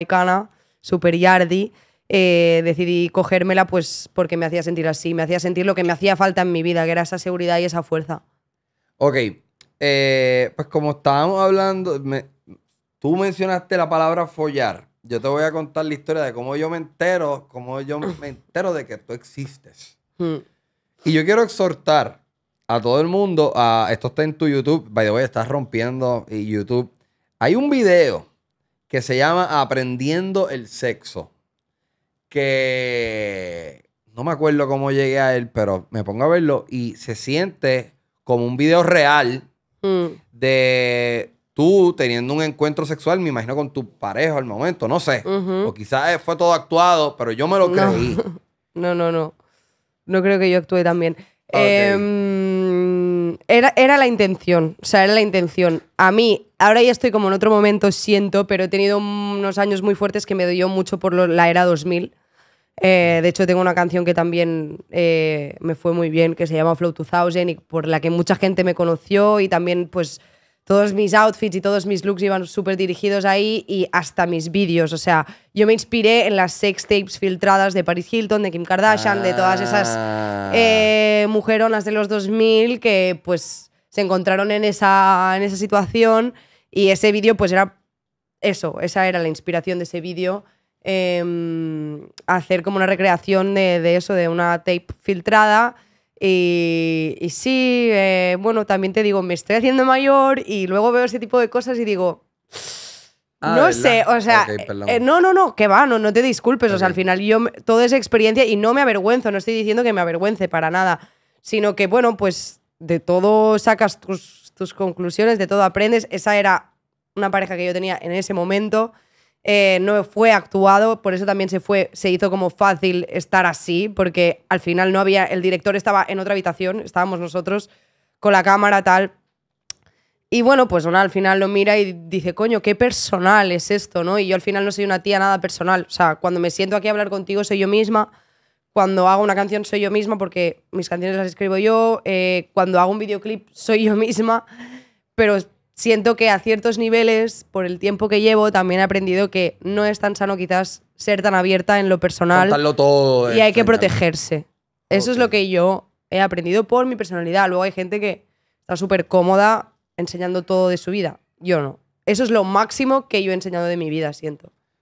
americana, super yardi, eh, decidí cogérmela pues porque me hacía sentir así, me hacía sentir lo que me hacía falta en mi vida, que era esa seguridad y esa fuerza. Ok, eh, pues como estábamos hablando, tú mencionaste la palabra follar. Yo te voy a contar la historia de cómo yo me entero, cómo yo me entero de que tú existes. Mm. Y yo quiero exhortar a todo el mundo, a, esto está en tu YouTube, by the way, estás rompiendo YouTube. Hay un video que se llama Aprendiendo el Sexo. Que no me acuerdo cómo llegué a él, pero me pongo a verlo y se siente como un video real mm. de tú teniendo un encuentro sexual, me imagino con tu pareja al momento, no sé. O quizás fue todo actuado, pero yo me lo creí. no, no, no. No creo que yo actúe también. Em, era, era la intención, o sea, era la intención. A mí, ahora ya estoy como en otro momento, siento, pero he tenido unos años muy fuertes que me dio mucho por la era 2000. Eh, de hecho, tengo una canción que también eh, me fue muy bien, que se llama Flow 2000, y por la que mucha gente me conoció y también, pues, todos mis outfits y todos mis looks iban súper dirigidos ahí y hasta mis vídeos. O sea, yo me inspiré en las sex tapes filtradas de Paris Hilton, de Kim Kardashian, de todas esas ah. eh, mujeronas de los 2000 que pues se encontraron en esa, en esa situación y ese vídeo pues era eso, esa era la inspiración de ese vídeo. Em, hacer como una recreación de eso, de una tape filtrada eh, y, sí, eh, bueno, también te digo, me estoy haciendo mayor y luego veo ese tipo de cosas y digo, ah, no sé, o sea, eh, no, no, no, que va, no, no te disculpes, o sea, al final yo toda esa experiencia y no me avergüenzo, no estoy diciendo que me avergüence para nada, sino que bueno, pues de todo sacas tus, tus conclusiones, de todo aprendes, esa era una pareja que yo tenía en ese momento eh, no fue actuado, por eso también se fue, se hizo como fácil estar así, porque al final no había, el director estaba en otra habitación, estábamos nosotros con la cámara tal. Y bueno, pues al final lo mira y dice, coño, qué personal es esto, ¿no? Y yo al final no soy una tía nada personal. O sea, cuando me siento aquí a hablar contigo soy yo misma, cuando hago una canción soy yo misma porque mis canciones las escribo yo, eh, cuando hago un videoclip soy yo misma, pero siento que a ciertos niveles, por el tiempo que llevo, también he aprendido que no es tan sano quizás ser tan abierta en lo personal. todo. Y hay que protegerse. Eso es lo que yo he aprendido por mi personalidad. Luego hay gente que está súper cómoda enseñando todo de su vida. Yo no. Eso es lo máximo que yo he enseñado de mi vida, siento.